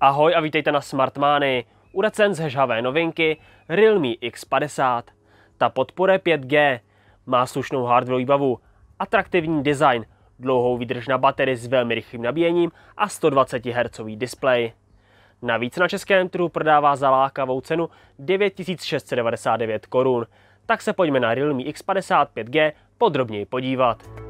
Ahoj a vítejte na Smartmány, u recenze žhavé novinky Realme X50. Ta podpora 5G, má slušnou hardware výbavu, atraktivní design, dlouhou výdrž na baterii s velmi rychlým nabíjením a 120 Hz displej. Navíc na českém trhu prodává za lákavou cenu 9699 korun. Tak se pojďme na Realme X50 5G podrobněji podívat.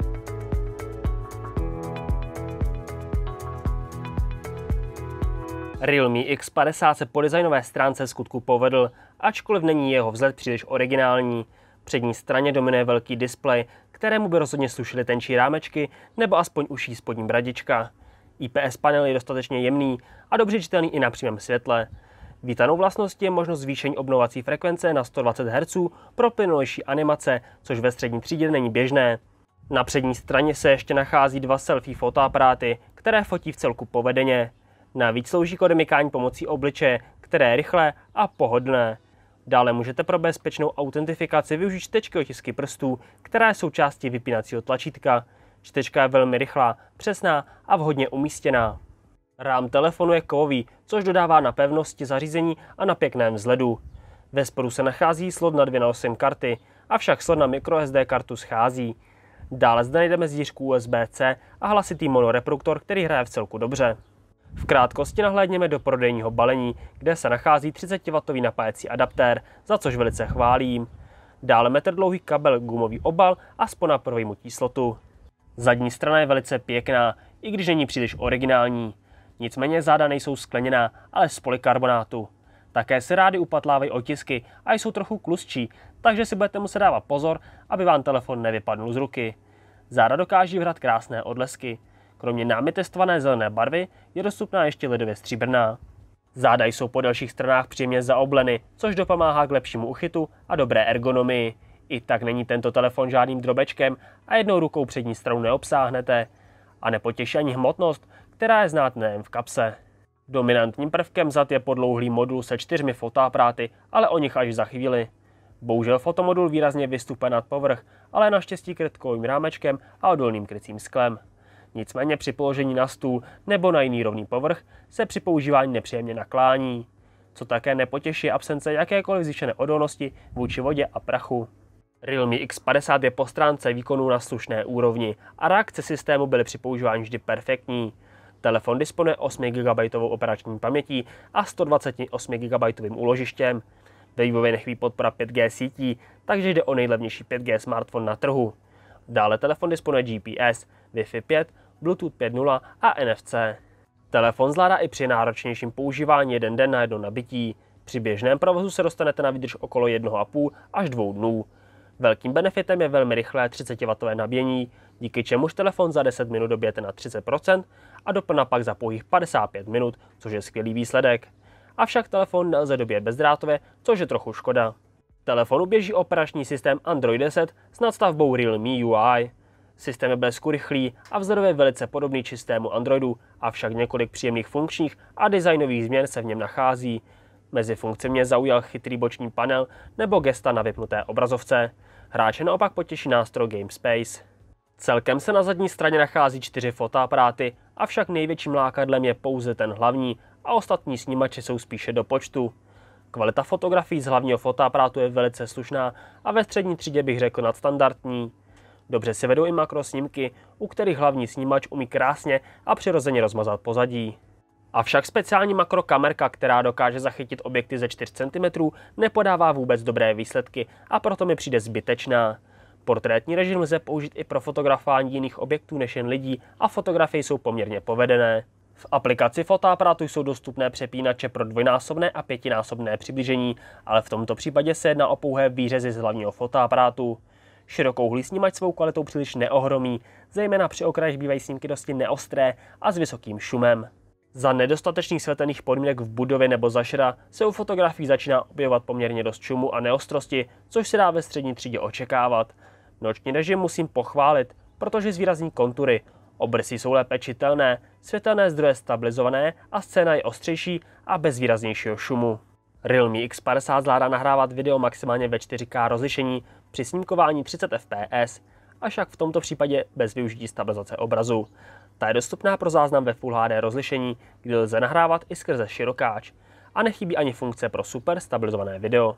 Realme X50 se po designové stránce skutku povedl, ačkoliv není jeho vzhled příliš originální. Přední straně dominuje velký displej, kterému by rozhodně slušily tenčí rámečky nebo aspoň uší spodní bradička. IPS panel je dostatečně jemný a dobře čitelný i na přímém světle. Vítanou vlastností je možnost zvýšení obnovací frekvence na 120 Hz pro plynulejší animace, což ve střední třídě není běžné. Na přední straně se ještě nachází dva selfie fotoaparáty, které fotí v celku povedeně. Navíc slouží k odemykání pomocí obličeje, které je rychlé a pohodlné. Dále můžete pro bezpečnou autentifikaci využít čtečky otisky prstů, která je součástí vypínacího tlačítka. Čtečka je velmi rychlá, přesná a vhodně umístěná. Rám telefonu je kovový, což dodává na pevnosti zařízení a na pěkném vzhledu. Ve spodu se nachází slot na 2 na 8 karty, avšak slot na microSD kartu schází. Dále zde najdeme zdířku USB-C a hlasitý monoreproduktor, který hraje v celku dobře. V krátkosti nahlédněme do prodejního balení, kde se nachází 30W napájecí adaptér, za což velice chválím. Dále metr dlouhý kabel gumový obal a spona pro vyjmutí slotu. Zadní strana je velice pěkná, i když není příliš originální. Nicméně záda nejsou skleněná, ale z polikarbonátu. Také se rády upatlávají otisky a jsou trochu klusčí, takže si budete muset dávat pozor, aby vám telefon nevypadnul z ruky. Záda dokáží vrat krásné odlesky. Kromě námi testované zelené barvy je dostupná ještě ledově stříbrná. Záda jsou po dalších stranách příjemně zaobleny, což dopomáhá k lepšímu uchytu a dobré ergonomii. I tak není tento telefon žádným drobečkem a jednou rukou přední stranu neobsáhnete. A nepotěší ani hmotnost, která je znát nejen v kapse. Dominantním prvkem zad je podlouhlý modul se čtyřmi fotoaparáty, ale o nich až za chvíli. Bohužel fotomodul výrazně vystupuje nad povrch, ale naštěstí krytkovým rámečkem a odolným krycím sklem nicméně při položení na stůl nebo na jiný rovný povrch se při používání nepříjemně naklání. Co také nepotěší absence jakékoliv zvýšené odolnosti vůči vodě a prachu. Realme X50 je po stránce výkonů na slušné úrovni a reakce systému byly při používání vždy perfektní. Telefon disponuje 8 GB operační pamětí a 128 GB úložištěm. Ve vývoji nechví podpora 5G sítí, takže jde o nejlevnější 5G smartphone na trhu. Dále telefon disponuje GPS, Wi-Fi 5, Bluetooth 5.0 a NFC. Telefon zvládá i při náročnějším používání jeden den na jedno nabití. Při běžném provozu se dostanete na výdrž okolo 1,5 až 2 dnů. Velkým benefitem je velmi rychlé 30W nabíjení, díky čemuž telefon za 10 minut dobijete na 30% a doplna pak za pouhých 55 minut, což je skvělý výsledek. Avšak telefon nelze dobíjet bezdrátově, což je trochu škoda telefonu běží operační systém Android 10 s nadstavbou Realme UI. Systém je blesku rychlý a vzhledově velice podobný čistému Androidu, avšak několik příjemných funkčních a designových změn se v něm nachází. Mezi funkce mě zaujal chytrý boční panel nebo gesta na vypnuté obrazovce. Hráče naopak potěší nástroj Game Space. Celkem se na zadní straně nachází čtyři fotoaparáty, avšak největším lákadlem je pouze ten hlavní a ostatní snímače jsou spíše do počtu. Kvalita fotografií z hlavního fotoaparátu je velice slušná a ve střední třídě bych řekl nadstandardní. Dobře si vedou i makrosnímky, u kterých hlavní snímač umí krásně a přirozeně rozmazat pozadí. Avšak speciální makrokamerka, která dokáže zachytit objekty ze 4 cm, nepodává vůbec dobré výsledky a proto mi přijde zbytečná. Portrétní režim lze použít i pro fotografování jiných objektů než jen lidí a fotografie jsou poměrně povedené. V aplikaci fotoaparátu jsou dostupné přepínače pro dvojnásobné a pětinásobné přiblížení, ale v tomto případě se jedná o pouhé výřezy z hlavního fotoaparátu. Širokouhlý snímač svou kvalitou příliš neohromí, zejména při okrajích bývají snímky dosti neostré a s vysokým šumem. Za nedostatečných světelných podmínek v budově nebo zašra se u fotografií začíná objevovat poměrně dost šumu a neostrosti, což se dá ve střední třídě očekávat. Noční režim musím pochválit, protože zvýrazní kontury, Obrysy jsou lépe čitelné, světelné zdroje stabilizované a scéna je ostřejší a bez výraznějšího šumu. Realme X50 zvládá nahrávat video maximálně ve 4K rozlišení při snímkování 30 fps, avšak v tomto případě bez využití stabilizace obrazu. Ta je dostupná pro záznam ve Full HD rozlišení, kde lze nahrávat i skrze širokáč a nechybí ani funkce pro super stabilizované video.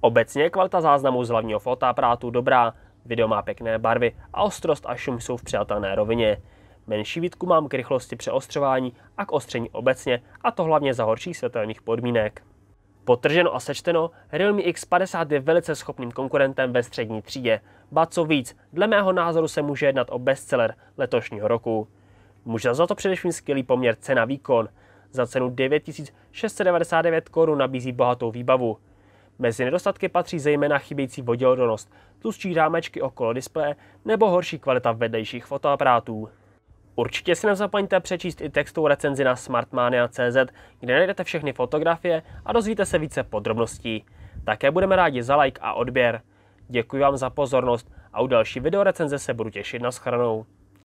Obecně je kvalita záznamu z hlavního fotoaparátu dobrá, Video má pěkné barvy a ostrost a šum jsou v přijatelné rovině. Menší výtku mám k rychlosti přeostřování a k ostření obecně, a to hlavně za horších světelných podmínek. Potrženo a sečteno, Realme X50 je velice schopným konkurentem ve střední třídě. Ba co víc, dle mého názoru se může jednat o bestseller letošního roku. Může za to především skvělý poměr cena-výkon. Za cenu 9699 korun nabízí bohatou výbavu. Mezi nedostatky patří zejména chybějící vodělodnost, tlustší rámečky okolo displeje nebo horší kvalita vedlejších fotoaparátů. Určitě si nezapomeňte přečíst i textovou recenzi na smartmania.cz, kde najdete všechny fotografie a dozvíte se více podrobností. Také budeme rádi za like a odběr. Děkuji vám za pozornost a u další recenze se budu těšit na schranou.